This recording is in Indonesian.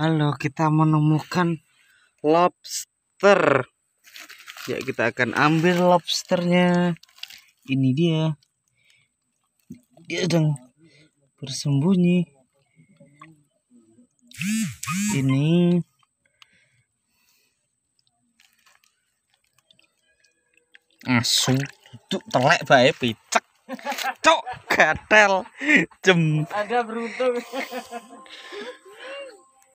Halo, kita menemukan lobster. Ya, kita akan ambil lobsternya. Ini dia. Dia sedang bersembunyi. Ini asu duduk telek bae picek cok gatel jem ada beruntung